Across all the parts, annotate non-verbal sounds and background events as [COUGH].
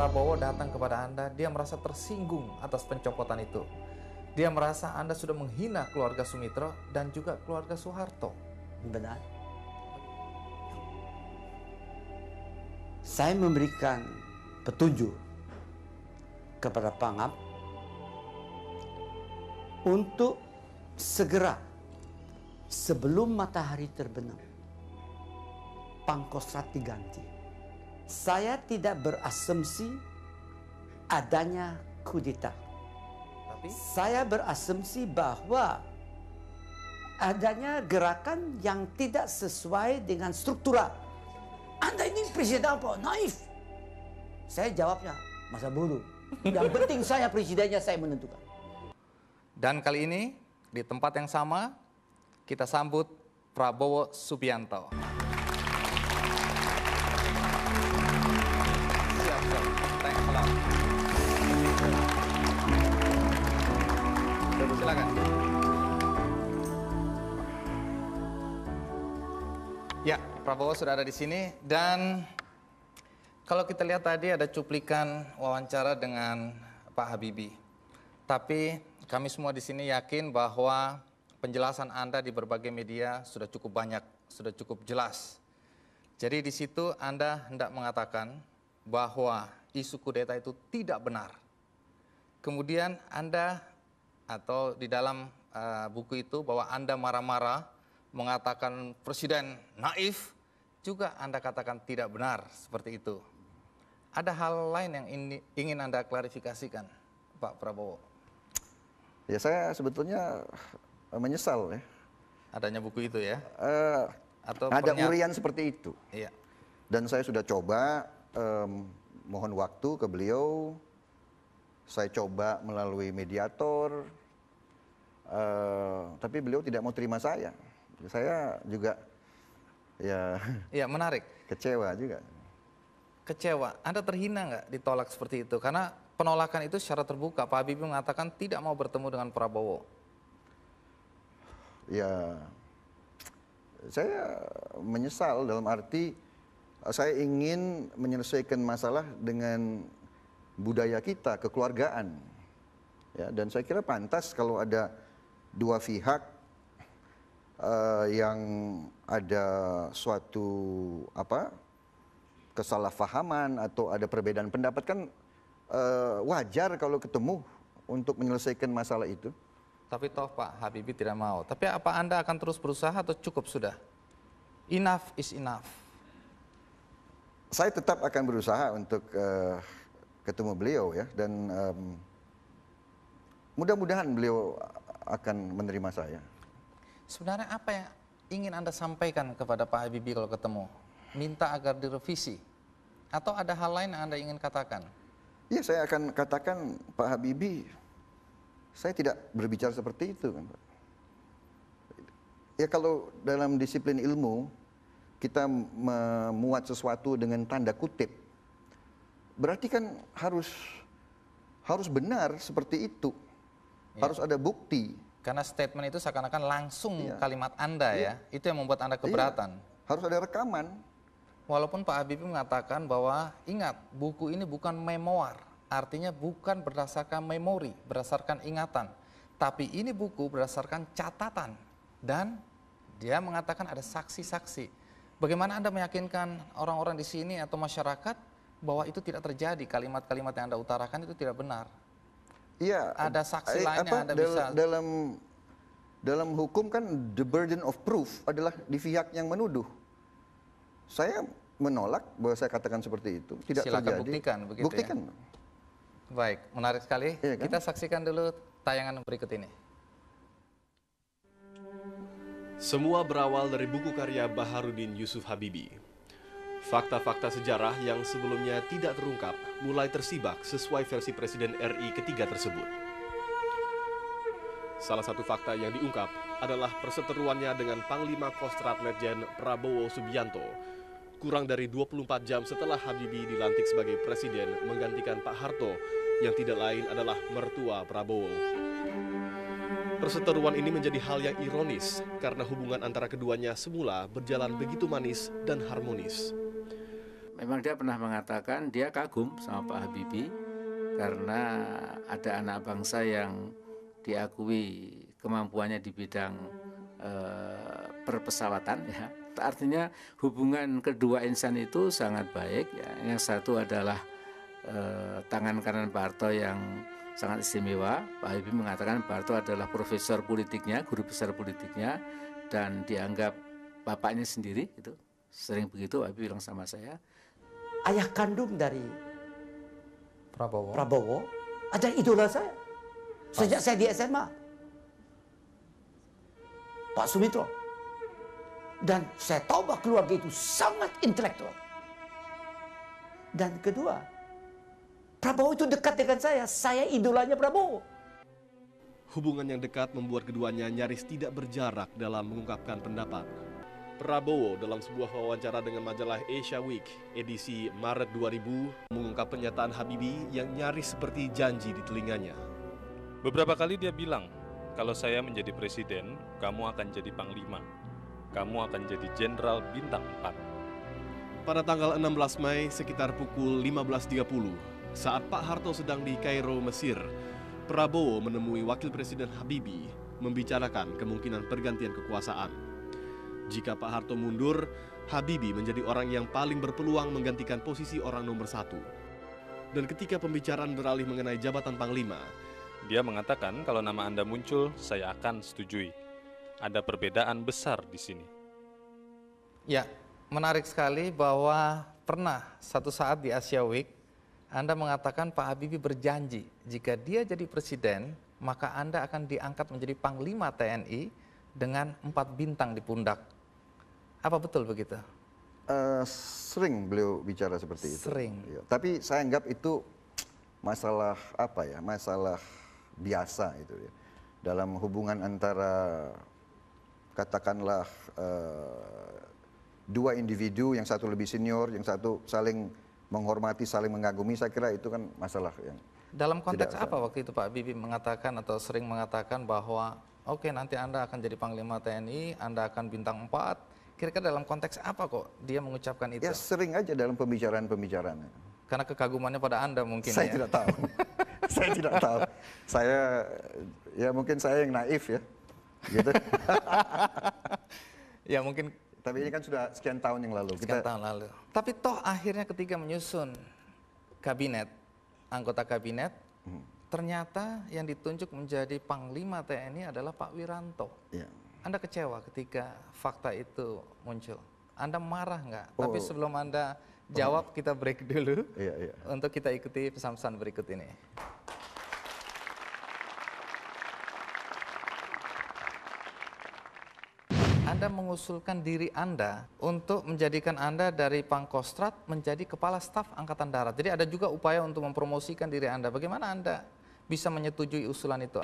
Prabowo datang kepada Anda, dia merasa tersinggung atas pencopotan itu. Dia merasa Anda sudah menghina keluarga Sumitro dan juga keluarga Soeharto. Benar. Saya memberikan petunjuk kepada Pangap untuk segera sebelum matahari terbenam pangkostrat diganti. Saya tidak berasumsi adanya kudeta. Tapi saya berasumsi bahwa adanya gerakan yang tidak sesuai dengan struktural. Anda ini presiden apa? Naif. Saya jawabnya, masa buru. Yang penting saya presidennya saya menentukan. Dan kali ini di tempat yang sama kita sambut Prabowo Subianto. silakan. Ya, Prabowo sudah ada di sini dan kalau kita lihat tadi ada cuplikan wawancara dengan Pak Habibie. Tapi kami semua di sini yakin bahwa penjelasan Anda di berbagai media sudah cukup banyak, sudah cukup jelas. Jadi di situ Anda hendak mengatakan bahwa isu kudeta itu tidak benar. Kemudian Anda atau di dalam uh, buku itu bahwa Anda marah-marah mengatakan presiden naif juga Anda katakan tidak benar seperti itu. Ada hal lain yang ini, ingin Anda klarifikasikan, Pak Prabowo? Ya saya sebetulnya eh, menyesal ya. Adanya buku itu ya? Uh, Atau ada pernyata... urian seperti itu. Iya. Dan saya sudah coba um, mohon waktu ke beliau. Saya coba melalui mediator, Eh, tapi beliau tidak mau terima saya. Saya juga ya. Ya menarik. Kecewa juga. Kecewa. Anda terhina nggak ditolak seperti itu? Karena penolakan itu secara terbuka. Pak Habibie mengatakan tidak mau bertemu dengan Prabowo. Ya, saya menyesal dalam arti eh, saya ingin menyelesaikan masalah dengan budaya kita, kekeluargaan. Ya, dan saya kira pantas kalau ada dua pihak uh, yang ada suatu apa kesalahpahaman atau ada perbedaan pendapat kan uh, wajar kalau ketemu untuk menyelesaikan masalah itu. Tapi toh Pak Habibie tidak mau. Tapi apa Anda akan terus berusaha atau cukup sudah? Enough is enough. Saya tetap akan berusaha untuk uh, ketemu beliau ya dan um, mudah-mudahan beliau akan menerima saya. Sebenarnya apa yang ingin Anda sampaikan kepada Pak Habibie kalau ketemu? Minta agar direvisi? Atau ada hal lain yang Anda ingin katakan? Ya, saya akan katakan Pak Habibie, saya tidak berbicara seperti itu kan, Ya kalau dalam disiplin ilmu, kita memuat sesuatu dengan tanda kutip, berarti kan harus harus benar seperti itu. Ya. Harus ada bukti. Karena statement itu seakan-akan langsung ya. kalimat Anda ya. ya. Itu yang membuat Anda iya. keberatan. Ya. Harus ada rekaman. Walaupun Pak Habibie mengatakan bahwa ingat, buku ini bukan memoir. Artinya bukan berdasarkan memori, berdasarkan ingatan. Tapi ini buku berdasarkan catatan dan dia mengatakan ada saksi-saksi. Bagaimana Anda meyakinkan orang-orang di sini atau masyarakat bahwa itu tidak terjadi, kalimat-kalimat yang Anda utarakan itu tidak benar? Iya, ada saksi eh, yang ada dal bisa dalam dalam hukum kan the burden of proof adalah di pihak yang menuduh saya menolak bahwa saya katakan seperti itu tidak Silakan terjadi buktikan begitu ya. buktikan ya? baik menarik sekali iya kan? kita saksikan dulu tayangan berikut ini semua berawal dari buku karya Baharudin Yusuf Habibi Fakta-fakta sejarah yang sebelumnya tidak terungkap mulai tersibak sesuai versi Presiden RI ketiga tersebut. Salah satu fakta yang diungkap adalah perseteruannya dengan Panglima Kostrad Legend Prabowo Subianto kurang dari 24 jam setelah Habibie dilantik sebagai presiden menggantikan Pak Harto yang tidak lain adalah mertua Prabowo. Perseteruan ini menjadi hal yang ironis karena hubungan antara keduanya semula berjalan begitu manis dan harmonis memang dia pernah mengatakan dia kagum sama Pak Habibie karena ada anak bangsa yang diakui kemampuannya di bidang eh, perpesawatan ya. Artinya hubungan kedua insan itu sangat baik ya. Yang satu adalah eh, tangan kanan Pak Harto yang sangat istimewa. Pak Habibie mengatakan Pak Harto adalah profesor politiknya, guru besar politiknya dan dianggap bapaknya sendiri itu sering begitu Habibie bilang sama saya ayah kandung dari Prabowo. Prabowo adalah idola saya. Sejak saya di SMA. Pak Sumitro. Dan saya tahu bahwa keluarga itu sangat intelektual. Dan kedua, Prabowo itu dekat dengan saya. Saya idolanya Prabowo. Hubungan yang dekat membuat keduanya nyaris tidak berjarak dalam mengungkapkan pendapat. Prabowo dalam sebuah wawancara dengan majalah Asia Week edisi Maret 2000 mengungkap pernyataan Habibie yang nyaris seperti janji di telinganya. Beberapa kali dia bilang, kalau saya menjadi presiden, kamu akan jadi panglima. Kamu akan jadi jenderal bintang 4. Pada tanggal 16 Mei sekitar pukul 15.30, saat Pak Harto sedang di Kairo, Mesir, Prabowo menemui Wakil Presiden Habibie membicarakan kemungkinan pergantian kekuasaan. Jika Pak Harto mundur, Habibi menjadi orang yang paling berpeluang menggantikan posisi orang nomor satu. Dan ketika pembicaraan beralih mengenai jabatan Panglima, dia mengatakan kalau nama Anda muncul, saya akan setujui. Ada perbedaan besar di sini. Ya, menarik sekali bahwa pernah satu saat di Asia Week, Anda mengatakan Pak Habibie berjanji jika dia jadi presiden, maka Anda akan diangkat menjadi Panglima TNI dengan empat bintang di pundak. Apa betul begitu? Uh, sering beliau bicara seperti itu. Sering. Ya, tapi saya anggap itu masalah apa ya? Masalah biasa itu ya. Dalam hubungan antara katakanlah uh, dua individu yang satu lebih senior, yang satu saling menghormati, saling mengagumi, saya kira itu kan masalah yang dalam konteks apa waktu itu Pak Bibi mengatakan atau sering mengatakan bahwa oke okay, nanti Anda akan jadi Panglima TNI, Anda akan bintang 4, Kira-kira dalam konteks apa kok dia mengucapkan itu? Ya sering aja dalam pembicaraan-pembicaraannya. Karena kekagumannya pada Anda mungkin Saya ya? tidak tahu. [LAUGHS] saya tidak tahu. Saya, ya mungkin saya yang naif ya. Gitu. [LAUGHS] ya mungkin. Tapi ini kan sudah sekian tahun yang lalu. Sekian Kita... tahun lalu. Tapi toh akhirnya ketika menyusun kabinet, anggota kabinet, hmm. ternyata yang ditunjuk menjadi Panglima TNI adalah Pak Wiranto. Ya. Anda kecewa ketika fakta itu muncul? Anda marah nggak? Oh. Tapi sebelum Anda jawab, oh. kita break dulu iya, iya. untuk kita ikuti pesan-pesan berikut ini. Anda mengusulkan diri Anda untuk menjadikan Anda dari Pangkostrat menjadi Kepala Staf Angkatan Darat. Jadi ada juga upaya untuk mempromosikan diri Anda. Bagaimana Anda bisa menyetujui usulan itu?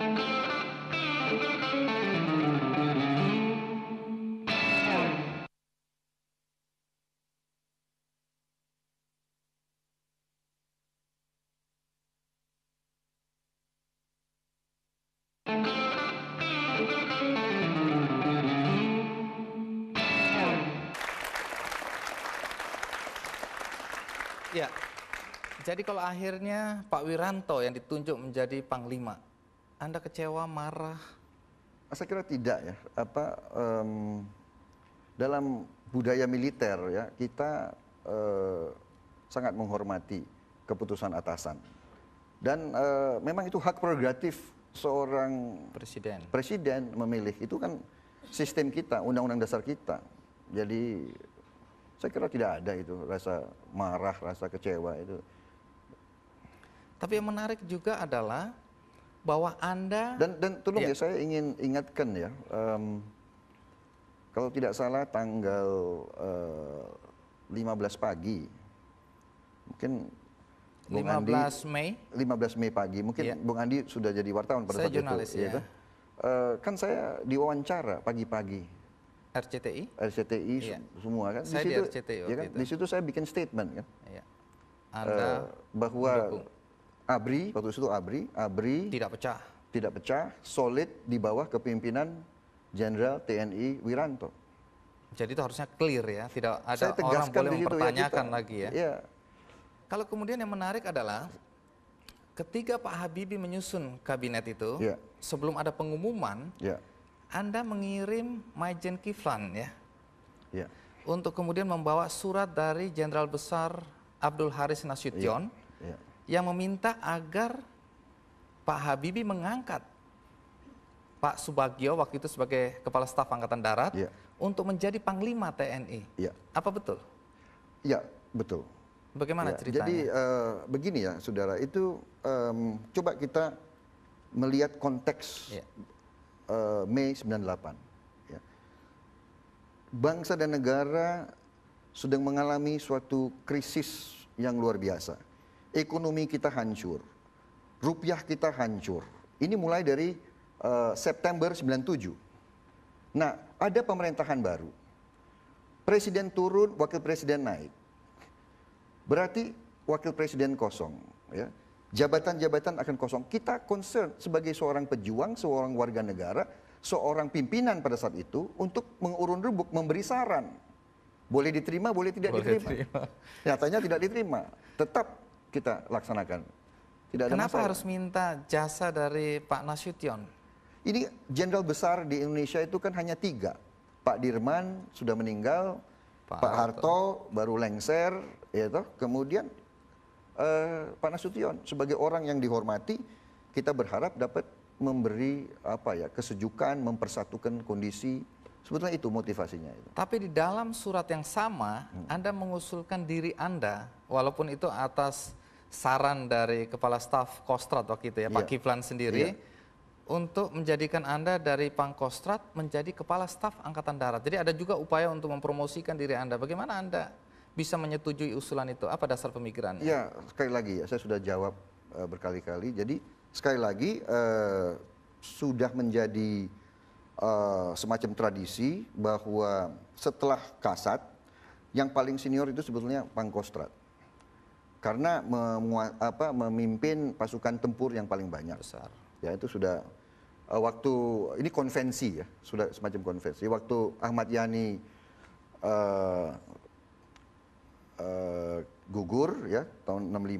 kalau akhirnya Pak Wiranto yang ditunjuk menjadi panglima, Anda kecewa, marah? Saya kira tidak ya. Apa um, dalam budaya militer ya kita uh, sangat menghormati keputusan atasan dan uh, memang itu hak prerogatif seorang presiden presiden memilih itu kan sistem kita undang-undang dasar kita jadi saya kira tidak ada itu rasa marah rasa kecewa itu tapi yang menarik juga adalah bahwa Anda dan dan tolong ya, ya saya ingin ingatkan ya. Um, kalau tidak salah tanggal uh, eh, 15 pagi. Mungkin lima 15 Andi, Mei. 15 Mei pagi. Mungkin ya. Bung Andi sudah jadi wartawan pada saya saat jurnalis, itu. Ya. Ya. Uh, kan saya diwawancara pagi-pagi. RCTI. RCTI ya. semua kan. Saya di situ, di RCTI ya kan? Di situ saya bikin statement kan. Ya. Anda uh, bahwa mendukung. Abri, waktu itu Abri, Abri tidak pecah. Tidak pecah, solid di bawah kepimpinan Jenderal TNI Wiranto. Jadi itu harusnya clear ya, tidak ada Saya orang boleh ya, mempertanyakan ya lagi ya. ya. Kalau kemudian yang menarik adalah ketika Pak Habibie menyusun kabinet itu, ya. sebelum ada pengumuman, ya. Anda mengirim Majen Kiflan ya. ya. Untuk kemudian membawa surat dari Jenderal Besar Abdul Haris Nasution. Ya yang meminta agar Pak Habibie mengangkat Pak Subagio waktu itu sebagai Kepala Staf Angkatan Darat ya. untuk menjadi Panglima TNI. Ya. Apa betul? Ya, betul. Bagaimana ya, ceritanya? Jadi uh, begini ya, saudara, itu um, coba kita melihat konteks ya. uh, Mei 98. Ya. Bangsa dan negara sedang mengalami suatu krisis yang luar biasa ekonomi kita hancur, rupiah kita hancur. Ini mulai dari uh, September 97. Nah, ada pemerintahan baru. Presiden turun, wakil presiden naik. Berarti wakil presiden kosong, ya. Jabatan-jabatan akan kosong. Kita concern sebagai seorang pejuang, seorang warga negara, seorang pimpinan pada saat itu untuk mengurun rubuk, memberi saran. Boleh diterima, boleh tidak boleh diterima. Nyatanya tidak diterima. Tetap kita laksanakan. Tidak Kenapa ada harus minta jasa dari Pak Nasution? Ini jenderal besar di Indonesia itu kan hanya tiga. Pak Dirman sudah meninggal, Pak, Pak Harto. baru lengser, ya toh. Kemudian eh, Pak Nasution sebagai orang yang dihormati, kita berharap dapat memberi apa ya kesejukan, mempersatukan kondisi. Sebetulnya itu motivasinya Tapi di dalam surat yang sama, hmm. Anda mengusulkan diri Anda, walaupun itu atas saran dari Kepala Staf Kostrad waktu itu ya, Pak yeah. Kiflan sendiri. Yeah untuk menjadikan Anda dari Pangkostrad menjadi Kepala Staf Angkatan Darat. Jadi ada juga upaya untuk mempromosikan diri Anda. Bagaimana Anda bisa menyetujui usulan itu? Apa dasar pemikirannya? Ya, sekali lagi ya, saya sudah jawab uh, berkali-kali. Jadi sekali lagi uh, sudah menjadi uh, semacam tradisi bahwa setelah kasat yang paling senior itu sebetulnya Pangkostrat karena apa, memimpin pasukan tempur yang paling banyak. Besar. Ya itu sudah uh, waktu ini konvensi ya, sudah semacam konvensi. Waktu Ahmad Yani uh, uh, gugur ya tahun 65 uh,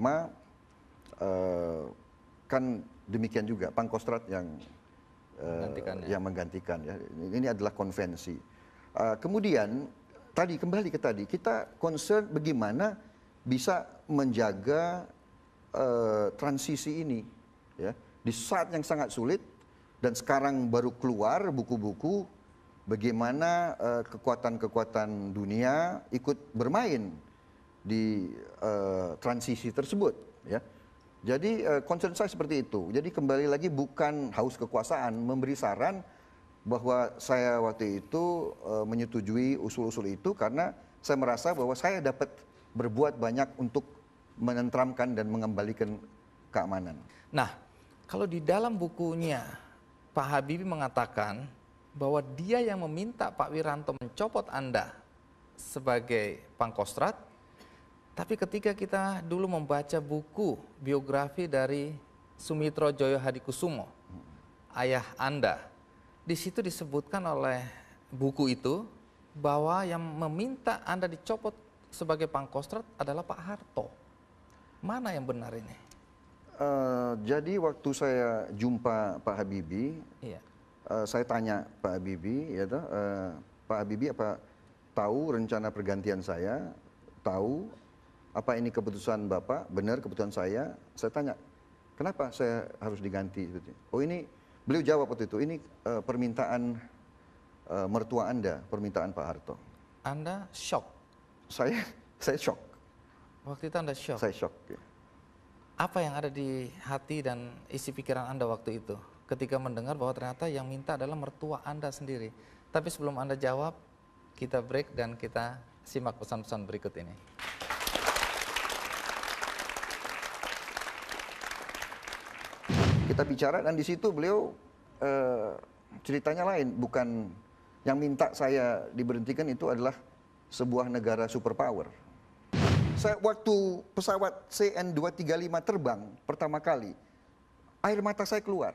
kan demikian juga Pangkostrat yang uh, menggantikan, ya. yang menggantikan ya. Ini adalah konvensi. Uh, kemudian tadi kembali ke tadi kita concern bagaimana bisa menjaga uh, transisi ini ya di saat yang sangat sulit dan sekarang baru keluar buku-buku bagaimana eh, kekuatan-kekuatan dunia ikut bermain di uh, transisi tersebut ya. Jadi uh, concern saya seperti itu. Jadi kembali lagi bukan haus kekuasaan memberi saran bahwa saya waktu itu uh, menyetujui usul-usul itu karena saya merasa bahwa saya dapat berbuat banyak untuk menentramkan dan mengembalikan keamanan. Nah, kalau di dalam bukunya Pak Habibie mengatakan bahwa dia yang meminta Pak Wiranto mencopot Anda sebagai pangkostrat, tapi ketika kita dulu membaca buku biografi dari Sumitro Joyo Hadikusumo, ayah Anda, di situ disebutkan oleh buku itu bahwa yang meminta Anda dicopot sebagai pangkostrat adalah Pak Harto. Mana yang benar ini? Uh, jadi waktu saya jumpa Pak Habibie, iya. uh, saya tanya Pak Habibie, ya toh, uh, Pak Habibie apa tahu rencana pergantian saya, tahu apa ini keputusan Bapak, benar keputusan saya, saya tanya, kenapa saya harus diganti? Oh ini, beliau jawab waktu itu, ini uh, permintaan uh, mertua Anda, permintaan Pak Harto. Anda shock saya saya shock. Waktu itu Anda shock? Saya shock. Ya. Apa yang ada di hati dan isi pikiran Anda waktu itu? Ketika mendengar bahwa ternyata yang minta adalah mertua Anda sendiri. Tapi sebelum Anda jawab, kita break dan kita simak pesan-pesan berikut ini. Kita bicara dan di situ beliau eh, ceritanya lain, bukan yang minta saya diberhentikan itu adalah sebuah negara superpower. Saya waktu pesawat CN 235 terbang pertama kali, air mata saya keluar.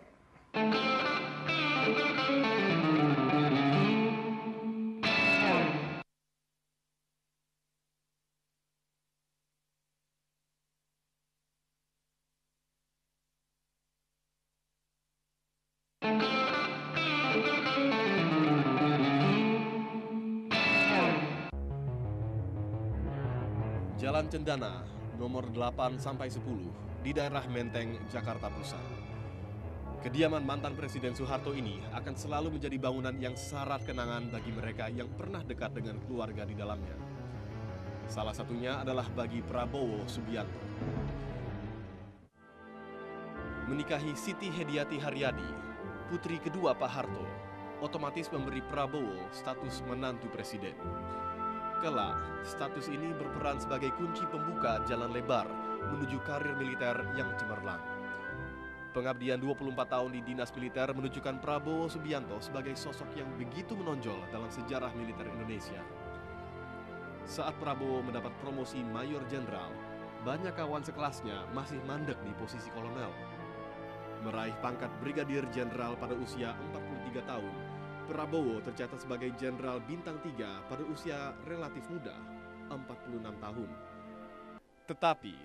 Cendana nomor 8 sampai 10 di daerah Menteng, Jakarta Pusat. Kediaman mantan Presiden Soeharto ini akan selalu menjadi bangunan yang syarat kenangan bagi mereka yang pernah dekat dengan keluarga di dalamnya. Salah satunya adalah bagi Prabowo Subianto. Menikahi Siti Hediati Haryadi, putri kedua Pak Harto, otomatis memberi Prabowo status menantu presiden. Kela, status ini berperan sebagai kunci pembuka jalan lebar menuju karir militer yang cemerlang. Pengabdian 24 tahun di dinas militer menunjukkan Prabowo Subianto sebagai sosok yang begitu menonjol dalam sejarah militer Indonesia. Saat Prabowo mendapat promosi Mayor Jenderal, banyak kawan sekelasnya masih mandek di posisi kolonel. Meraih pangkat Brigadir Jenderal pada usia 43 tahun Prabowo tercatat sebagai jenderal bintang 3 pada usia relatif muda, 46 tahun. Tetapi,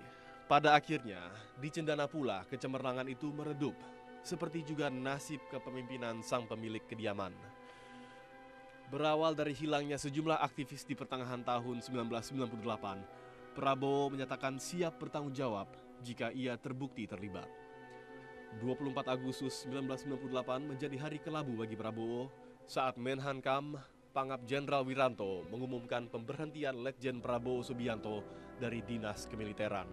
pada akhirnya, di Cendana pula kecemerlangan itu meredup, seperti juga nasib kepemimpinan sang pemilik kediaman. Berawal dari hilangnya sejumlah aktivis di pertengahan tahun 1998, Prabowo menyatakan siap bertanggung jawab jika ia terbukti terlibat. 24 Agustus 1998 menjadi hari kelabu bagi Prabowo saat Menhankam Pangab Jenderal Wiranto mengumumkan pemberhentian Letjen Prabowo Subianto dari Dinas Kemiliteran.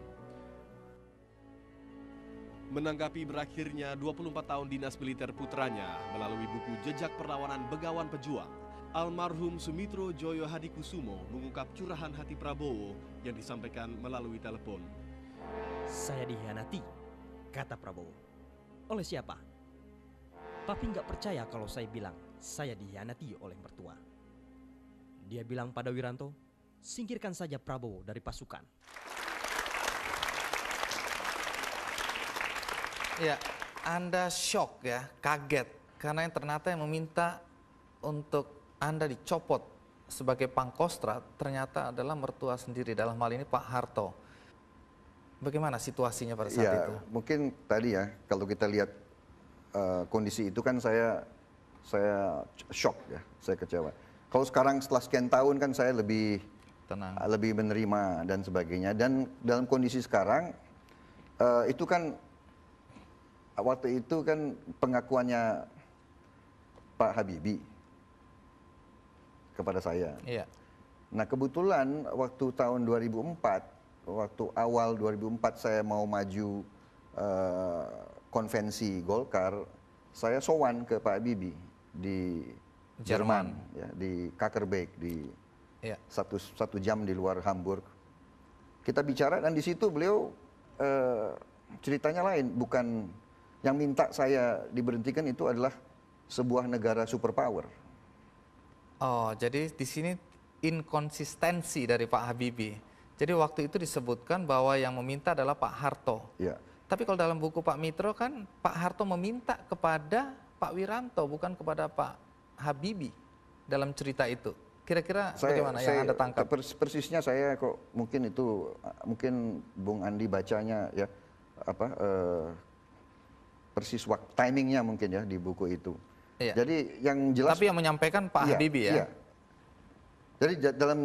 Menanggapi berakhirnya 24 tahun dinas militer putranya melalui buku Jejak Perlawanan Begawan Pejuang, almarhum Sumitro Joyo Hadi Kusumo mengungkap curahan hati Prabowo yang disampaikan melalui telepon. Saya dihianati, kata Prabowo. Oleh siapa? Papi nggak percaya kalau saya bilang saya dihianati oleh mertua. Dia bilang pada Wiranto, singkirkan saja Prabowo dari pasukan. Ya, Anda shock ya, kaget. Karena yang ternyata yang meminta untuk Anda dicopot sebagai pangkostrat ternyata adalah mertua sendiri. Dalam hal ini Pak Harto. Bagaimana situasinya pada saat ya, itu? Mungkin tadi ya, kalau kita lihat uh, kondisi itu kan saya saya shock ya, saya kecewa. Kalau sekarang setelah sekian tahun kan saya lebih tenang, eh, lebih menerima dan sebagainya. Dan dalam kondisi sekarang uh, itu kan waktu itu kan pengakuannya Pak Habibie kepada saya. Iya. Nah kebetulan waktu tahun 2004, waktu awal 2004 saya mau maju uh, konvensi Golkar, saya sowan ke Pak Habibie di Jerman, Jerman ya, di Kakerbeek di ya. satu satu jam di luar Hamburg. Kita bicara dan di situ beliau eh, ceritanya lain, bukan yang minta saya diberhentikan itu adalah sebuah negara superpower. Oh, jadi di sini inkonsistensi dari Pak Habibie. Jadi waktu itu disebutkan bahwa yang meminta adalah Pak Harto. Ya. Tapi kalau dalam buku Pak Mitro kan Pak Harto meminta kepada Pak Wiranto bukan kepada Pak Habibi dalam cerita itu. Kira-kira bagaimana saya, yang Anda tangkap? persisnya saya kok mungkin itu mungkin Bung Andi bacanya ya apa eh, persis waktu timingnya mungkin ya di buku itu. Iya. Jadi yang jelas Tapi yang menyampaikan Pak iya, Habibie ya. Iya. Jadi dalam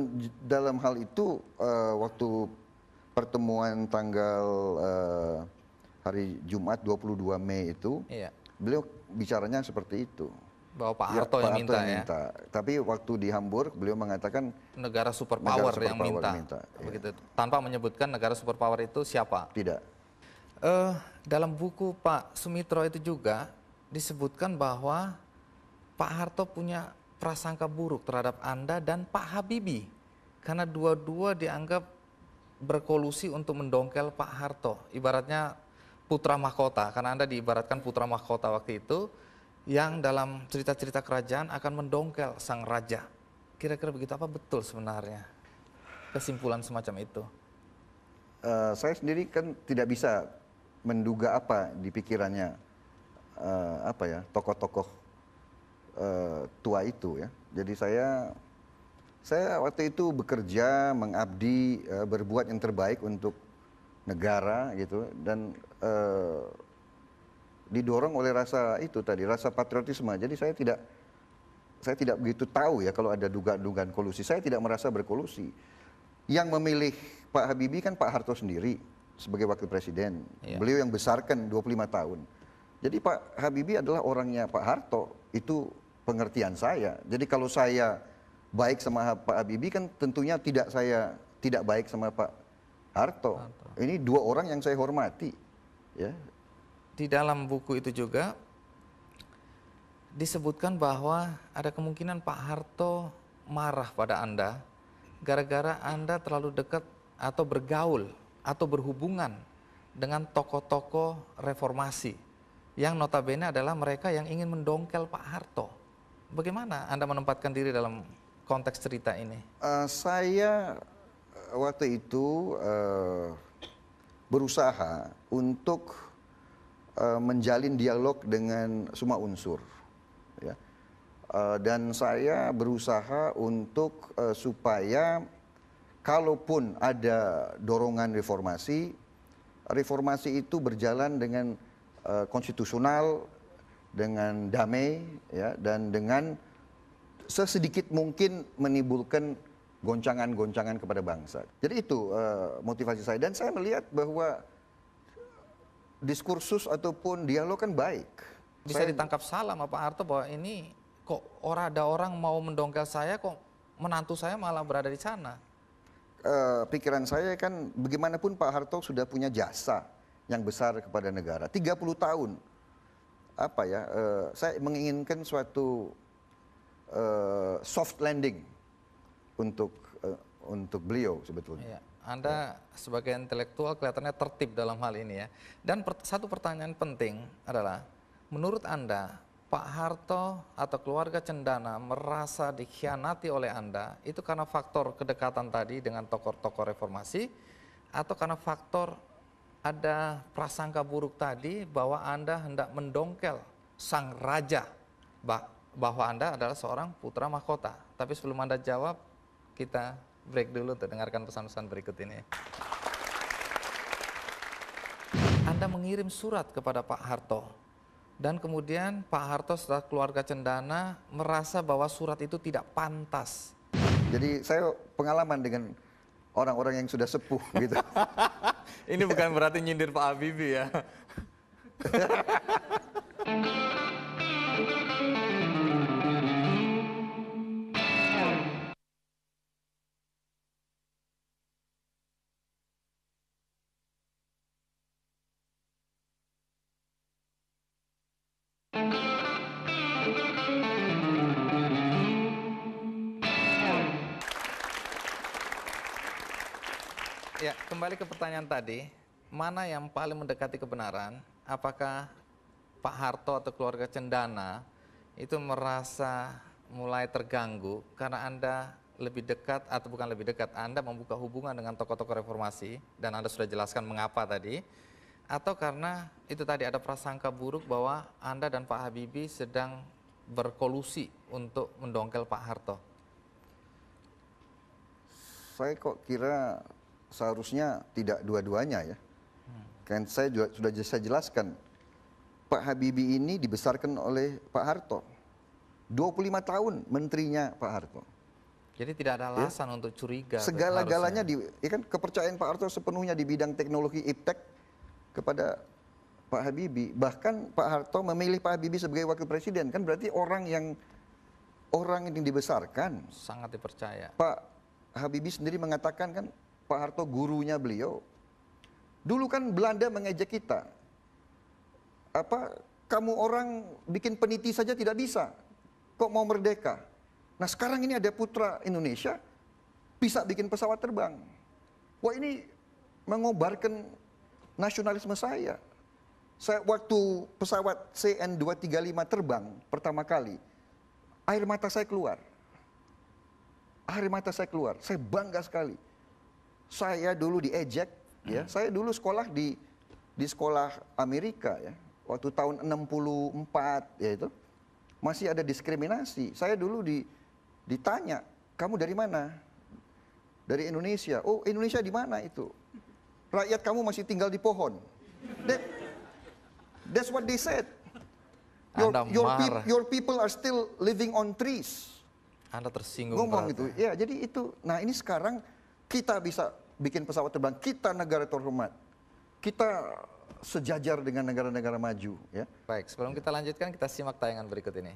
dalam hal itu eh, waktu pertemuan tanggal eh, hari Jumat 22 Mei itu iya. beliau bicaranya seperti itu. Bahwa Pak ya, Harto ya, yang, minta, yang ya. minta ya. Tapi waktu di Hamburg beliau mengatakan negara superpower, negara superpower yang minta. minta ya. begitu. Ya. Tanpa menyebutkan negara superpower itu siapa? Tidak. Uh, dalam buku Pak Sumitro itu juga disebutkan bahwa Pak Harto punya prasangka buruk terhadap Anda dan Pak Habibie karena dua-dua dianggap berkolusi untuk mendongkel Pak Harto. Ibaratnya putra mahkota karena Anda diibaratkan putra mahkota waktu itu yang dalam cerita-cerita kerajaan akan mendongkel sang raja. Kira-kira begitu apa betul sebenarnya kesimpulan semacam itu? Uh, saya sendiri kan tidak bisa menduga apa di pikirannya uh, apa ya tokoh-tokoh uh, tua itu ya. Jadi saya saya waktu itu bekerja, mengabdi, uh, berbuat yang terbaik untuk negara gitu dan eh, didorong oleh rasa itu tadi rasa patriotisme. Jadi saya tidak saya tidak begitu tahu ya kalau ada dugaan-dugaan kolusi. Saya tidak merasa berkolusi. Yang memilih Pak Habibie kan Pak Harto sendiri sebagai wakil presiden. Iya. Beliau yang besarkan 25 tahun. Jadi Pak Habibie adalah orangnya Pak Harto. Itu pengertian saya. Jadi kalau saya baik sama Pak Habibie kan tentunya tidak saya tidak baik sama Pak Harto. Ini dua orang yang saya hormati. Ya. Di dalam buku itu juga disebutkan bahwa ada kemungkinan Pak Harto marah pada Anda gara-gara Anda terlalu dekat atau bergaul atau berhubungan dengan tokoh-tokoh reformasi yang notabene adalah mereka yang ingin mendongkel Pak Harto. Bagaimana Anda menempatkan diri dalam konteks cerita ini? Uh, saya waktu itu uh, berusaha untuk uh, menjalin dialog dengan semua unsur, ya. Uh, dan saya berusaha untuk uh, supaya kalaupun ada dorongan reformasi, reformasi itu berjalan dengan uh, konstitusional, dengan damai, ya, dan dengan sesedikit mungkin menimbulkan goncangan-goncangan kepada bangsa. Jadi itu uh, motivasi saya dan saya melihat bahwa diskursus ataupun dialog kan baik. Bisa saya... ditangkap salah sama Pak Harto bahwa ini kok orang ada orang mau mendongkel saya kok menantu saya malah berada di sana. Uh, pikiran saya kan bagaimanapun Pak Harto sudah punya jasa yang besar kepada negara. 30 tahun apa ya? Uh, saya menginginkan suatu uh, soft landing untuk uh, untuk beliau sebetulnya. Iya, ya. Anda sebagai intelektual kelihatannya tertib dalam hal ini ya. Dan per, satu pertanyaan penting adalah, menurut Anda Pak Harto atau keluarga Cendana merasa dikhianati oleh Anda itu karena faktor kedekatan tadi dengan tokoh-tokoh reformasi atau karena faktor ada prasangka buruk tadi bahwa Anda hendak mendongkel sang raja bahwa Anda adalah seorang putra mahkota. Tapi sebelum Anda jawab, kita break dulu untuk dengarkan pesan-pesan berikut ini. Anda mengirim surat kepada Pak Harto dan kemudian Pak Harto setelah keluarga Cendana merasa bahwa surat itu tidak pantas. Jadi saya pengalaman dengan orang-orang yang sudah sepuh [LAUGHS] gitu. ini bukan berarti nyindir Pak Habibie ya. [LAUGHS] kembali ke pertanyaan tadi, mana yang paling mendekati kebenaran? Apakah Pak Harto atau keluarga Cendana itu merasa mulai terganggu karena Anda lebih dekat atau bukan lebih dekat, Anda membuka hubungan dengan tokoh-tokoh reformasi dan Anda sudah jelaskan mengapa tadi atau karena itu tadi ada prasangka buruk bahwa Anda dan Pak Habibie sedang berkolusi untuk mendongkel Pak Harto? Saya kok kira seharusnya tidak dua-duanya ya. Hmm. Kan saya juga sudah saya jelaskan Pak Habibie ini dibesarkan oleh Pak Harto. 25 tahun menterinya Pak Harto. Jadi tidak ada ya. alasan ya? untuk curiga. Segala-galanya di ya kan kepercayaan Pak Harto sepenuhnya di bidang teknologi iptek kepada Pak Habibie. Bahkan Pak Harto memilih Pak Habibie sebagai wakil presiden kan berarti orang yang orang yang dibesarkan sangat dipercaya. Pak Habibie sendiri mengatakan kan Pak Harto gurunya beliau. Dulu kan Belanda mengejek kita. Apa kamu orang bikin peniti saja tidak bisa. Kok mau merdeka? Nah sekarang ini ada putra Indonesia bisa bikin pesawat terbang. Wah ini mengobarkan nasionalisme saya. Saya waktu pesawat CN235 terbang pertama kali, air mata saya keluar. Air mata saya keluar. Saya bangga sekali saya dulu diejek, ya. Hmm. Saya dulu sekolah di di sekolah Amerika ya. Waktu tahun 64 ya itu masih ada diskriminasi. Saya dulu di ditanya, "Kamu dari mana?" Dari Indonesia. "Oh, Indonesia di mana itu?" Rakyat kamu masih tinggal di pohon. That, that's what they said. Your, your, pe your people are still living on trees. Anda tersinggung. Ngomong itu. Ya, jadi itu. Nah, ini sekarang kita bisa bikin pesawat terbang, kita negara terhormat. Kita sejajar dengan negara-negara maju, ya. Baik, sebelum kita lanjutkan kita simak tayangan berikut ini.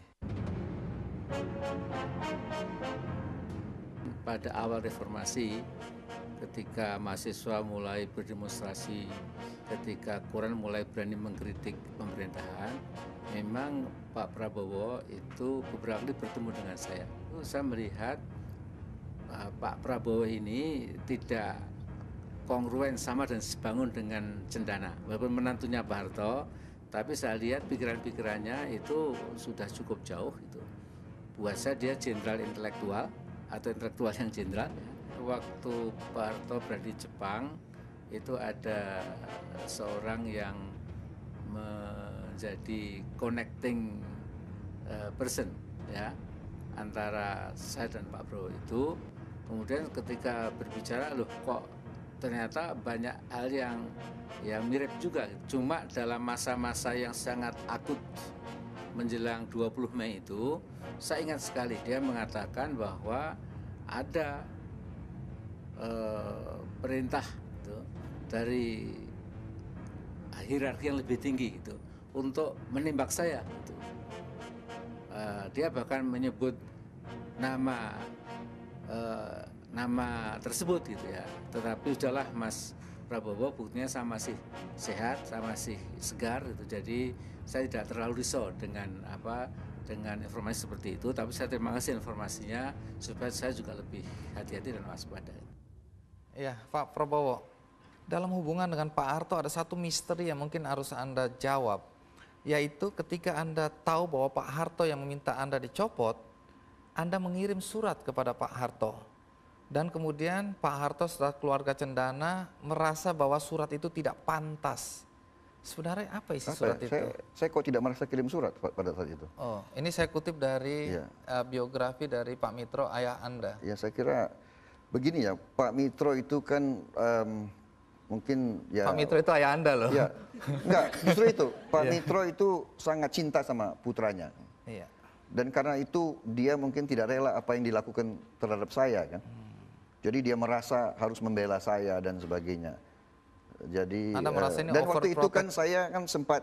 Pada awal reformasi, ketika mahasiswa mulai berdemonstrasi, ketika Quran mulai berani mengkritik pemerintahan, memang Pak Prabowo itu beberapa kali bertemu dengan saya. Saya melihat Eh, Pak Prabowo ini tidak kongruen sama dan sebangun dengan Cendana. Walaupun menantunya Pak Harto, tapi saya lihat pikiran-pikirannya itu sudah cukup jauh itu. Buat saya dia jenderal intelektual atau intelektual yang jenderal. Waktu Pak Harto berada di Jepang, itu ada seorang yang menjadi connecting eh, person ya antara saya dan Pak Bro itu kemudian ketika berbicara loh kok ternyata banyak hal yang ya mirip juga gitu. cuma dalam masa-masa yang sangat akut menjelang 20 Mei itu saya ingat sekali dia mengatakan bahwa ada eh, perintah itu dari hierarki yang lebih tinggi itu untuk menembak saya itu. eh, dia bahkan menyebut nama Eh, nama tersebut gitu ya. Tetapi sudahlah Mas Prabowo buktinya saya masih sehat, saya masih segar gitu. Jadi saya tidak terlalu risau dengan apa dengan informasi seperti itu. Tapi saya terima kasih informasinya supaya saya juga lebih hati-hati dan waspada. Ya, Pak Prabowo. Dalam hubungan dengan Pak Harto ada satu misteri yang mungkin harus Anda jawab. Yaitu ketika Anda tahu bahwa Pak Harto yang meminta Anda dicopot, anda mengirim surat kepada Pak Harto dan kemudian Pak Harto setelah keluarga Cendana merasa bahwa surat itu tidak pantas. Sebenarnya apa isi apa ya? surat ya? itu? Saya, saya kok tidak merasa kirim surat pada saat itu. Oh, ini saya kutip dari ya. uh, biografi dari Pak Mitro ayah Anda. Ya, saya kira begini ya, Pak Mitro itu kan um, mungkin ya Pak Mitro itu ayah Anda loh. Ya. Enggak, justru itu. [LAUGHS] Pak iya. Mitro itu sangat cinta sama putranya. Iya dan karena itu dia mungkin tidak rela apa yang dilakukan terhadap saya kan. Jadi dia merasa harus membela saya dan sebagainya. Jadi Anda eh, merasa ini dan waktu itu kan saya kan sempat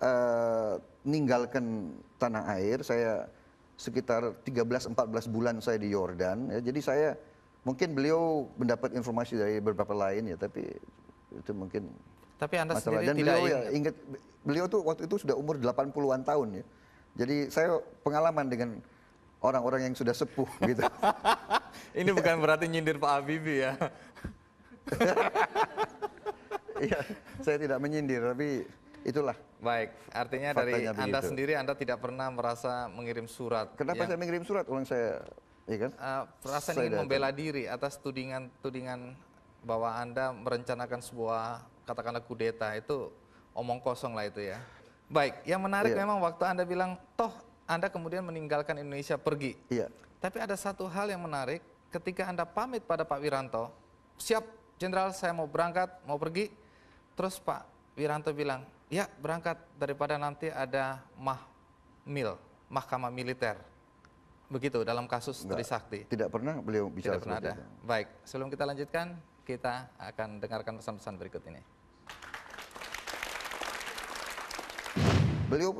uh, eh, ninggalkan tanah air. Saya sekitar 13-14 bulan saya di Yordan. Ya, jadi saya mungkin beliau mendapat informasi dari beberapa lain ya, tapi itu mungkin. Tapi Anda masalah. sendiri dan tidak beliau ingat. ya ingat beliau tuh waktu itu sudah umur 80-an tahun ya. Jadi saya pengalaman dengan orang-orang yang sudah sepuh [LAUGHS] gitu. Ini bukan berarti nyindir Pak Habibie ya. [LAUGHS] ya. saya tidak menyindir tapi itulah. Baik, artinya dari begitu. Anda sendiri Anda tidak pernah merasa mengirim surat. Kenapa yang... saya mengirim surat? Ulang saya Iya kan? Uh, perasaan saya ingin membela diri atas tudingan-tudingan bahwa Anda merencanakan sebuah katakanlah kudeta itu omong kosong lah itu ya. Baik, yang menarik iya. memang waktu Anda bilang toh Anda kemudian meninggalkan Indonesia pergi. Iya. Tapi ada satu hal yang menarik ketika Anda pamit pada Pak Wiranto, siap Jenderal saya mau berangkat, mau pergi. Terus Pak Wiranto bilang, "Ya, berangkat daripada nanti ada Mahmil, Mahkamah Militer." Begitu dalam kasus Trisakti. Tidak pernah beliau bicara tidak pernah ada. Itu. Baik, sebelum kita lanjutkan, kita akan dengarkan pesan-pesan berikut ini. Beliau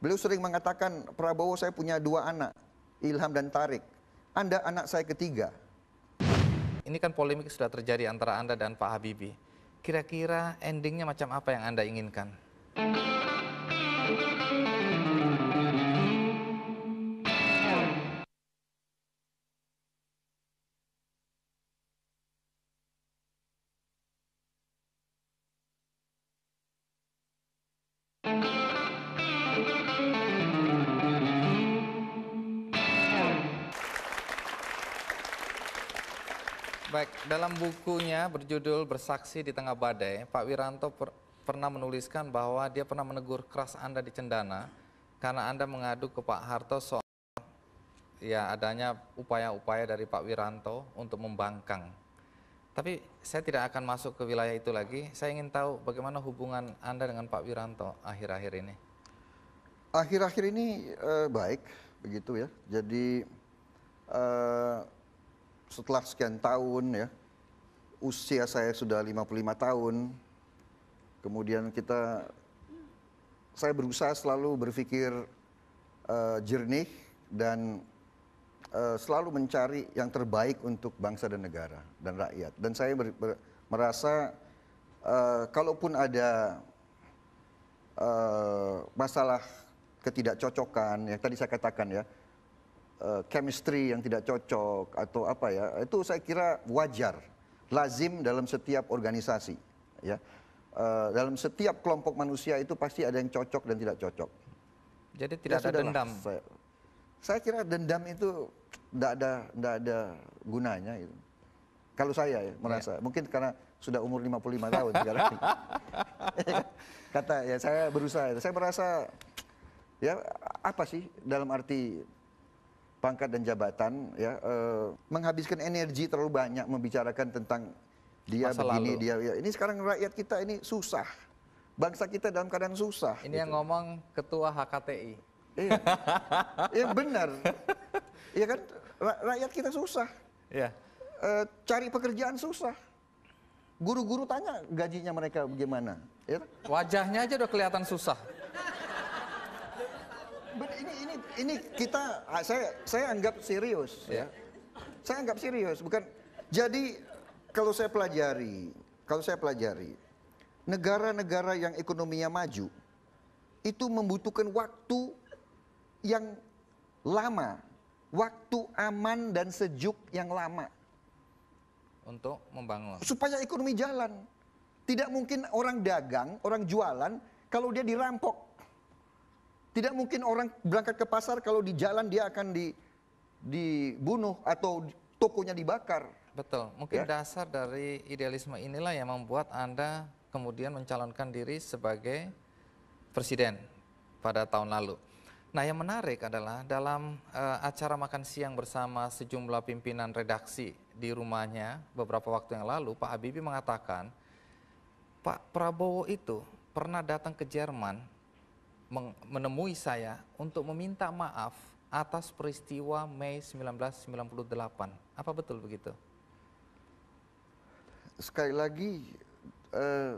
beliau sering mengatakan Prabowo saya punya dua anak, Ilham dan Tarik. Anda anak saya ketiga. Ini kan polemik sudah terjadi antara Anda dan Pak Habibie. Kira-kira endingnya macam apa yang Anda inginkan? Baik, dalam bukunya berjudul Bersaksi di Tengah Badai, Pak Wiranto per pernah menuliskan bahwa dia pernah menegur keras Anda di Cendana karena Anda mengadu ke Pak Harto soal ya adanya upaya-upaya dari Pak Wiranto untuk membangkang. Tapi saya tidak akan masuk ke wilayah itu lagi. Saya ingin tahu bagaimana hubungan Anda dengan Pak Wiranto akhir-akhir ini. Akhir-akhir ini eh, baik, begitu ya. Jadi eh, setelah sekian tahun ya, usia saya sudah 55 tahun, kemudian kita, saya berusaha selalu berpikir uh, jernih dan uh, selalu mencari yang terbaik untuk bangsa dan negara dan rakyat. Dan saya ber, ber, merasa uh, kalaupun ada uh, masalah ketidakcocokan ya tadi saya katakan ya Eh, chemistry yang tidak cocok atau apa ya itu saya kira wajar lazim dalam setiap organisasi ya uh, dalam setiap kelompok manusia itu pasti ada yang cocok dan tidak cocok jadi tidak ya, ada dendam saya, saya kira dendam itu tidak ada tidak ada gunanya itu kalau saya ya, merasa ya. mungkin karena sudah umur 55 tahun sekarang [LAUGHS] kata ya saya berusaha saya merasa ya apa sih dalam arti pangkat dan jabatan ya uh, menghabiskan energi terlalu banyak membicarakan tentang dia Masa begini lalu. dia ya. ini sekarang rakyat kita ini susah bangsa kita dalam keadaan susah ini gitu. yang ngomong ketua HKTI iya ya, benar iya kan rakyat kita susah ya uh, cari pekerjaan susah guru-guru tanya gajinya mereka bagaimana ya. Kan? wajahnya aja udah kelihatan susah But ini ini ini kita ah, saya saya anggap serius ya. ya. Saya anggap serius, bukan jadi kalau saya pelajari, kalau saya pelajari negara-negara yang ekonominya maju itu membutuhkan waktu yang lama, waktu aman dan sejuk yang lama untuk membangun supaya ekonomi jalan. Tidak mungkin orang dagang, orang jualan kalau dia dirampok tidak mungkin orang berangkat ke pasar kalau di jalan dia akan di, dibunuh atau tokonya dibakar. Betul. Mungkin ya. dasar dari idealisme inilah yang membuat Anda kemudian mencalonkan diri sebagai presiden pada tahun lalu. Nah, yang menarik adalah dalam uh, acara makan siang bersama sejumlah pimpinan redaksi di rumahnya beberapa waktu yang lalu, Pak Habibie mengatakan, Pak Prabowo itu pernah datang ke Jerman menemui saya untuk meminta maaf atas peristiwa Mei 1998. Apa betul begitu? Sekali lagi eh,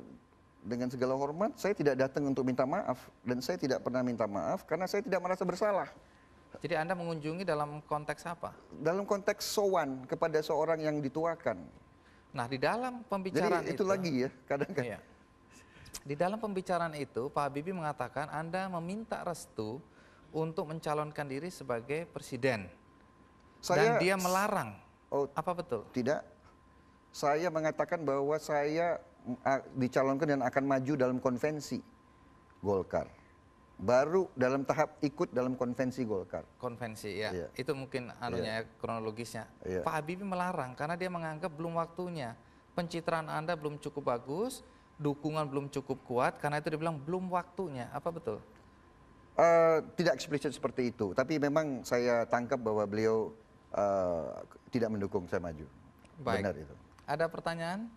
dengan segala hormat, saya tidak datang untuk minta maaf dan saya tidak pernah minta maaf karena saya tidak merasa bersalah. Jadi Anda mengunjungi dalam konteks apa? Dalam konteks sowan kepada seorang yang dituakan. Nah, di dalam pembicaraan Jadi, itu, itu lagi ya, kadang-kadang. Iya. Di dalam pembicaraan itu Pak Habibie mengatakan Anda meminta restu untuk mencalonkan diri sebagai presiden. Saya, Dan dia melarang. Oh, apa betul? Tidak. Saya mengatakan bahwa saya dicalonkan dan akan maju dalam konvensi Golkar. Baru dalam tahap ikut dalam konvensi Golkar. Konvensi ya. ya. Itu mungkin anunya ya. kronologisnya. Ya. Pak Habibie melarang karena dia menganggap belum waktunya. Pencitraan Anda belum cukup bagus dukungan belum cukup kuat karena itu dibilang belum waktunya. Apa betul? Uh, tidak eksplisit seperti itu, tapi memang saya tangkap bahwa beliau uh, tidak mendukung saya maju. Baik. Benar itu. Ada pertanyaan?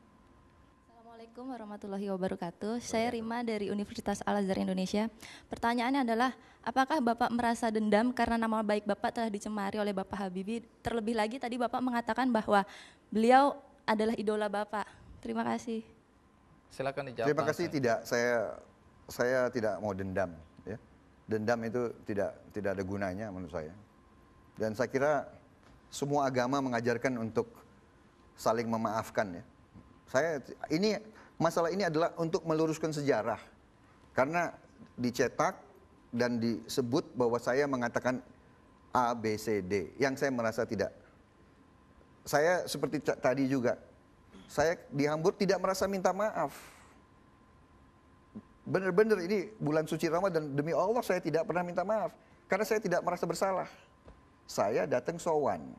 Assalamualaikum warahmatullahi wabarakatuh. Saya Rima dari Universitas Al Azhar Indonesia. Pertanyaannya adalah, apakah Bapak merasa dendam karena nama baik Bapak telah dicemari oleh Bapak Habibie? Terlebih lagi tadi Bapak mengatakan bahwa beliau adalah idola Bapak. Terima kasih. Silakan dijawab. Terima kasih tidak saya saya tidak mau dendam ya. Dendam itu tidak tidak ada gunanya menurut saya. Dan saya kira semua agama mengajarkan untuk saling memaafkan ya. Saya ini masalah ini adalah untuk meluruskan sejarah. Karena dicetak dan disebut bahwa saya mengatakan A B C D yang saya merasa tidak saya seperti tadi juga saya di Hamburg tidak merasa minta maaf. Benar-benar ini bulan suci Ramadan demi Allah saya tidak pernah minta maaf karena saya tidak merasa bersalah. Saya datang sowan.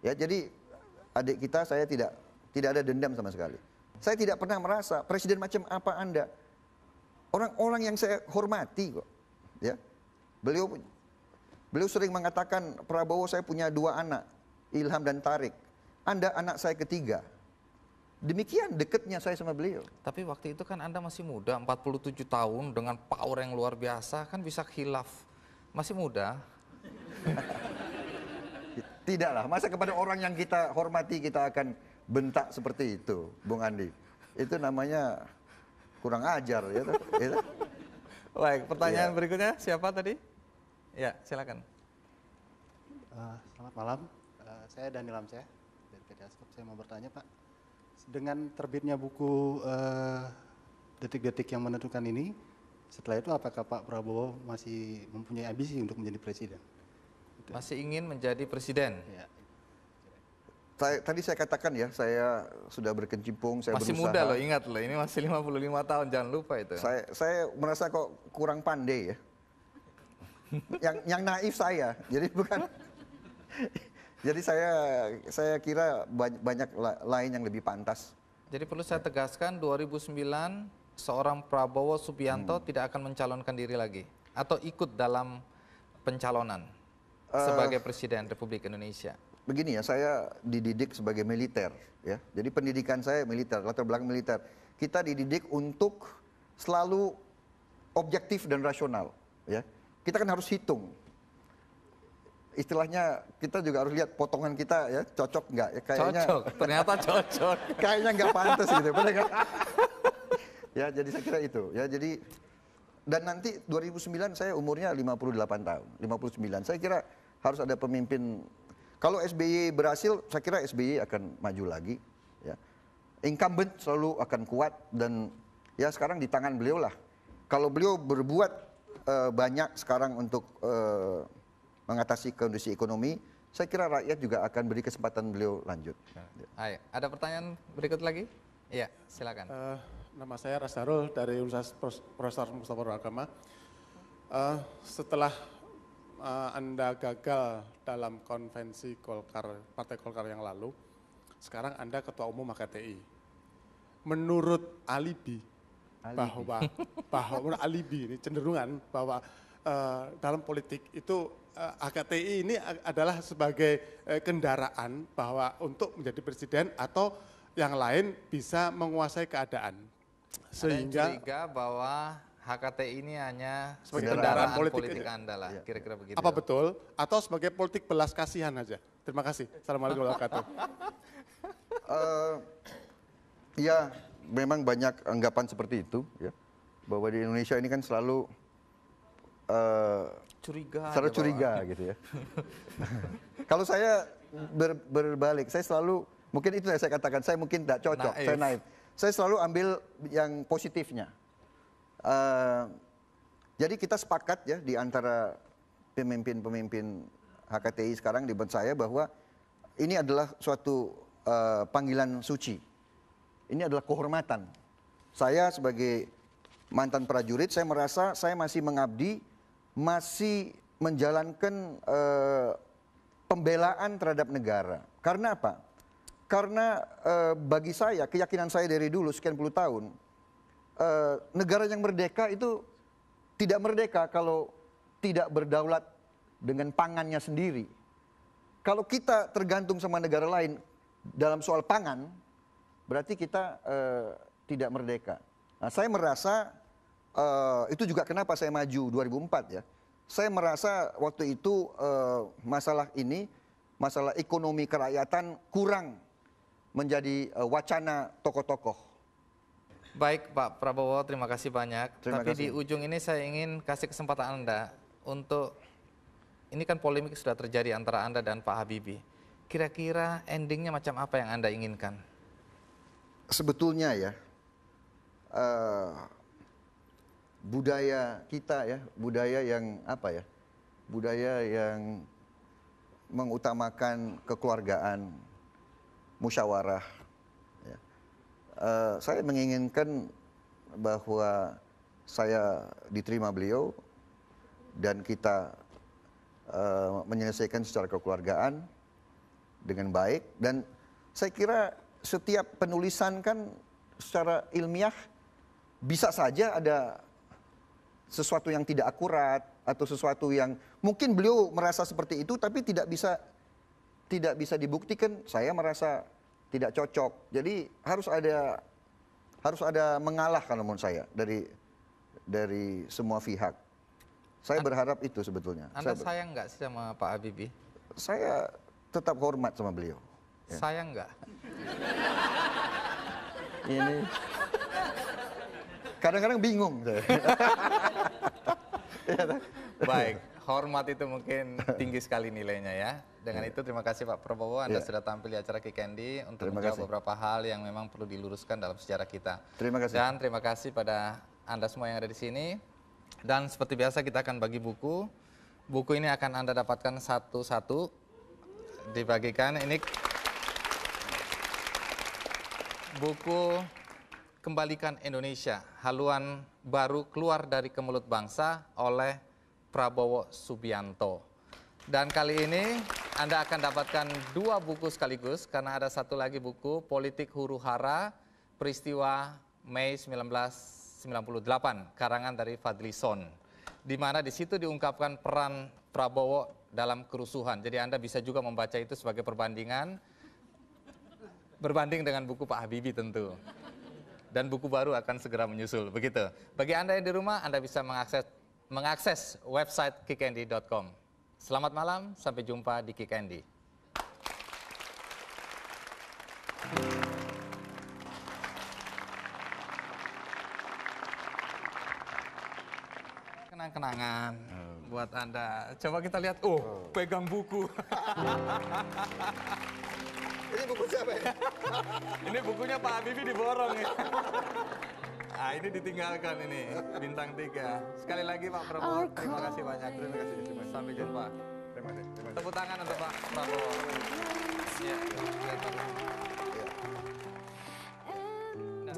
Ya, jadi adik kita saya tidak tidak ada dendam sama sekali. Saya tidak pernah merasa presiden macam apa Anda. Orang-orang yang saya hormati kok. Ya. Beliau beliau sering mengatakan Prabowo saya punya dua anak, Ilham dan Tarik. Anda anak saya ketiga. Demikian deketnya saya sama beliau. Tapi waktu itu kan Anda masih muda, 47 tahun dengan power yang luar biasa, kan bisa khilaf. Masih muda. [LAUGHS] Tidaklah, masa kepada orang yang kita hormati kita akan bentak seperti itu, Bung Andi. Itu namanya kurang ajar ya. ya Baik, pertanyaan ya. berikutnya siapa tadi? Ya, silakan. Uh, selamat malam, uh, saya Daniel Amceh dari PT Saya mau bertanya Pak, dengan terbitnya buku eh, detik-detik uh, yang menentukan ini, setelah itu apakah Pak Prabowo masih mempunyai ambisi untuk menjadi presiden? Masih ingin menjadi presiden? Ya. Tadi saya katakan ya, saya sudah berkecimpung, saya masih berusaha. muda loh, ingat loh, ini masih 55 tahun, jangan lupa itu. Saya, saya merasa kok kurang pandai ya. [LAUGHS] yang, yang naif saya, jadi bukan jadi saya saya kira banyak lain yang lebih pantas. Jadi perlu saya tegaskan 2009 seorang Prabowo Subianto hmm. tidak akan mencalonkan diri lagi atau ikut dalam pencalonan uh, sebagai presiden Republik Indonesia. Begini ya, saya dididik sebagai militer ya. Jadi pendidikan saya militer, latar belakang militer. Kita dididik untuk selalu objektif dan rasional ya. Kita kan harus hitung istilahnya kita juga harus lihat potongan kita ya cocok nggak ya kayaknya cocok ternyata cocok [LAUGHS] kayaknya nggak pantas gitu benar kan? ya jadi saya kira itu ya jadi dan nanti 2009 saya umurnya 58 tahun 59 saya kira harus ada pemimpin kalau SBY berhasil saya kira SBY akan maju lagi ya incumbent selalu akan kuat dan ya sekarang di tangan beliau lah kalau beliau berbuat uh, banyak sekarang untuk uh, mengatasi kondisi ekonomi, saya kira rakyat juga akan beri kesempatan beliau lanjut. Nah, ayo, ada pertanyaan berikut lagi? Iya, silakan. Uh, nama saya Rasdarul dari Universitas Profesor Mustafa Agama. Uh, setelah uh, Anda gagal dalam konvensi Golkar, Partai Golkar yang lalu, sekarang Anda Ketua Umum HKTI. Menurut alibi, alibi. bahwa bahwa alibi ini cenderungan bahwa Eh, dalam politik itu uh, eh, HKTI ini adalah sebagai eh, kendaraan bahwa untuk menjadi presiden atau yang lain bisa menguasai keadaan. Sehingga Ada bahwa HKTI ini hanya sebagai kendaraan, kendaraan politik, politik Anda lah, iya. kira-kira begitu. Apa betul? Atau sebagai politik belas kasihan aja. Terima kasih. Assalamualaikum warahmatullahi wabarakatuh. ya, memang banyak anggapan seperti itu ya. Bahwa di Indonesia ini kan selalu Eh, curiga secara curiga bahwa. gitu ya [LAUGHS] kalau saya ber, berbalik saya selalu mungkin itu yang saya katakan saya mungkin tidak cocok naif. saya naif saya selalu ambil yang positifnya uh, jadi kita sepakat ya di antara pemimpin-pemimpin HKTI sekarang di bawah saya bahwa ini adalah suatu uh, panggilan suci ini adalah kehormatan saya sebagai mantan prajurit, saya merasa saya masih mengabdi masih menjalankan uh, pembelaan terhadap negara. Karena apa? Karena uh, bagi saya, keyakinan saya dari dulu sekian puluh tahun, uh, negara yang merdeka itu tidak merdeka kalau tidak berdaulat dengan pangannya sendiri. Kalau kita tergantung sama negara lain dalam soal pangan, berarti kita uh, tidak merdeka. Nah, saya merasa Eh, itu juga kenapa saya maju 2004 ya. Saya merasa waktu itu uh, masalah ini, masalah ekonomi kerakyatan kurang menjadi uh, wacana tokoh-tokoh. Baik Pak Prabowo, terima kasih banyak. Terima Tapi kasih. di ujung ini saya ingin kasih kesempatan Anda untuk ini kan polemik sudah terjadi antara Anda dan Pak Habibie. Kira-kira endingnya macam apa yang Anda inginkan? Sebetulnya ya, uh, budaya kita ya, budaya yang apa ya? Budaya yang mengutamakan kekeluargaan, musyawarah. Ya. Uh, saya menginginkan bahwa saya diterima beliau dan kita uh, menyelesaikan secara kekeluargaan dengan baik dan saya kira setiap penulisan kan secara ilmiah bisa saja ada sesuatu yang tidak akurat atau sesuatu yang mungkin beliau merasa seperti itu tapi tidak bisa tidak bisa dibuktikan saya merasa tidak cocok. Jadi harus ada harus ada mengalah kalau menurut saya dari dari semua pihak. Saya berharap itu sebetulnya. Anda saya sayang nggak sama Pak Habibie? Saya tetap hormat sama beliau. Ya. Sayang nggak? Ini Kadang-kadang bingung. [LAUGHS] Iya, Baik, hormat itu mungkin tinggi sekali nilainya ya. Dengan iya. itu terima kasih Pak Prabowo Anda yeah. sudah tampil di acara Kick Candy untuk terima menjawab kasih. beberapa hal yang memang perlu diluruskan dalam sejarah kita. Terima kasih. Dan terima kasih pada Anda semua yang ada di sini. Dan seperti biasa kita akan bagi buku. Buku ini akan Anda dapatkan satu-satu dibagikan. Ini buku [LAUGHS] Kembalikan Indonesia, haluan baru keluar dari kemulut bangsa oleh Prabowo Subianto. Dan kali ini Anda akan dapatkan dua buku sekaligus karena ada satu lagi buku Politik Huru Hara Peristiwa Mei 1998 karangan dari Fadli Son. Di mana di situ diungkapkan peran Prabowo dalam kerusuhan. Jadi Anda bisa juga membaca itu sebagai perbandingan berbanding dengan buku Pak Habibie tentu dan buku baru akan segera menyusul. Begitu. Bagi Anda yang di rumah, Anda bisa mengakses mengakses website kikendi.com. Selamat malam, sampai jumpa di Kikendi. Kenang-kenangan buat Anda. Coba kita lihat, oh. oh. pegang buku. [LAUGHS] Ini buku siapa ya? [LAUGHS] ini bukunya Pak Habibie diborong ya. [LAUGHS] Ah ini ditinggalkan ini bintang tiga. Sekali lagi Pak Prabowo, terima kasih banyak. Terima kasih. Terima kasih. Sampai jumpa. Terima kasih. Terima kasih. Tepuk tangan untuk Pak Prabowo. Ya. ya, iya. nah,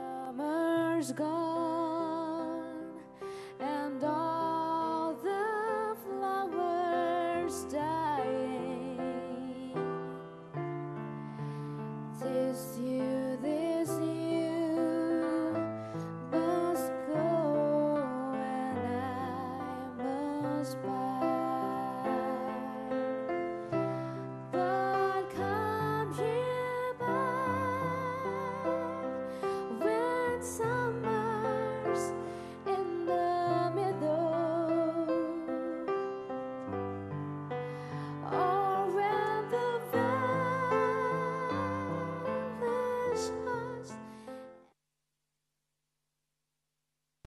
ya summer's gone.